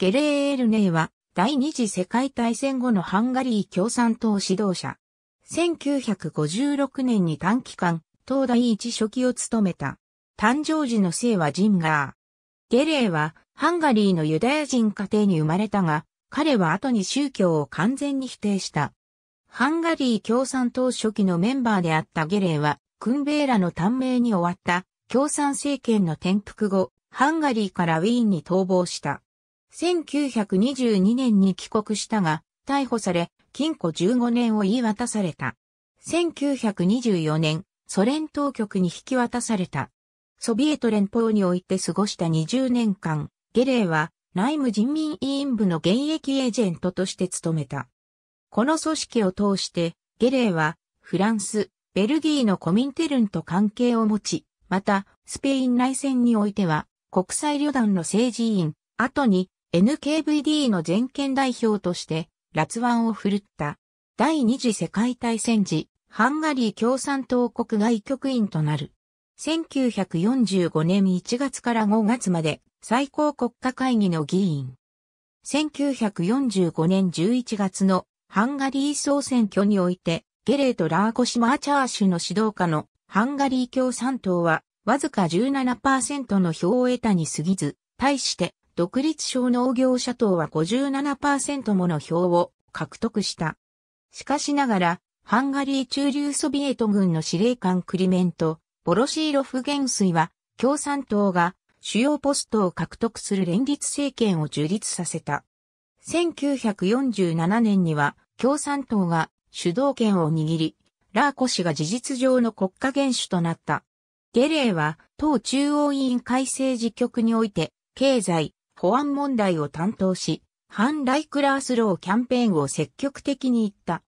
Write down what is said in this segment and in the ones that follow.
ゲレーエルネーは第二次世界大戦後のハンガリー共産党指導者。1956年に短期間、東大一書記を務めた。誕生時の姓はジンガー。ゲレーはハンガリーのユダヤ人家庭に生まれたが、彼は後に宗教を完全に否定した。ハンガリー共産党初期のメンバーであったゲレーは、クンベーラの短命に終わった共産政権の転覆後、ハンガリーからウィーンに逃亡した。1922年に帰国したが、逮捕され、禁錮15年を言い渡された。1924年、ソ連当局に引き渡された。ソビエト連邦において過ごした20年間、ゲレーは内務人民委員部の現役エージェントとして務めた。この組織を通して、ゲレーはフランス、ベルギーのコミンテルンと関係を持ち、また、スペイン内戦においては、国際旅団の政治委員、後に NKVD の全権代表として、辣腕を振るった。第二次世界大戦時、ハンガリー共産党国外局員となる。1945年1月から5月まで最高国家会議の議員。1945年11月のハンガリー総選挙において、ゲレート・ラーコシマーチャーシュの指導下のハンガリー共産党はわずか17%の票を得たに過ぎず、対して独立小農業者党は57%もの票を獲得した。しかしながら、ハンガリー中流ソビエト軍の司令官クリメント、ボロシーロフ元帥は、共産党が主要ポストを獲得する連立政権を樹立させた。1947年には、共産党が主導権を握り、ラーコ氏が事実上の国家元首となった。ゲレーは、党中央委員改正治局において、経済、保安問題を担当し、反ライクラースローキャンペーンを積極的に行った。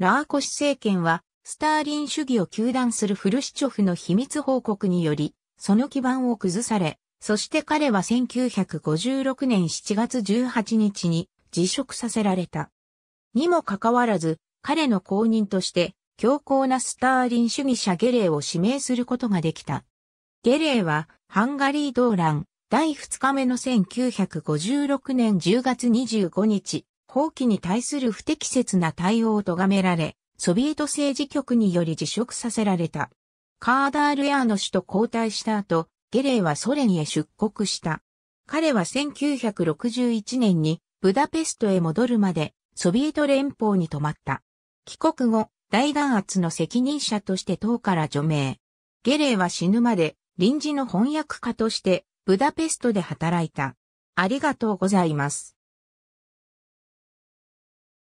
ラーコシ政権は、スターリン主義を糾弾するフルシチョフの秘密報告により、その基盤を崩され、そして彼は1956年7月18日に辞職させられた。にもかかわらず、彼の後任として、強硬なスターリン主義者ゲレーを指名することができた。ゲレーは、ハンガリー動乱、第2日目の1956年10月25日、放棄に対する不適切な対応を咎められ、ソビエト政治局により辞職させられた。カーダールヤーノ氏と交代した後、ゲレーはソ連へ出国した。彼は1961年にブダペストへ戻るまでソビエト連邦に泊まった。帰国後、大弾圧の責任者として党から除名。ゲレーは死ぬまで臨時の翻訳家としてブダペストで働いた。ありがとうございます。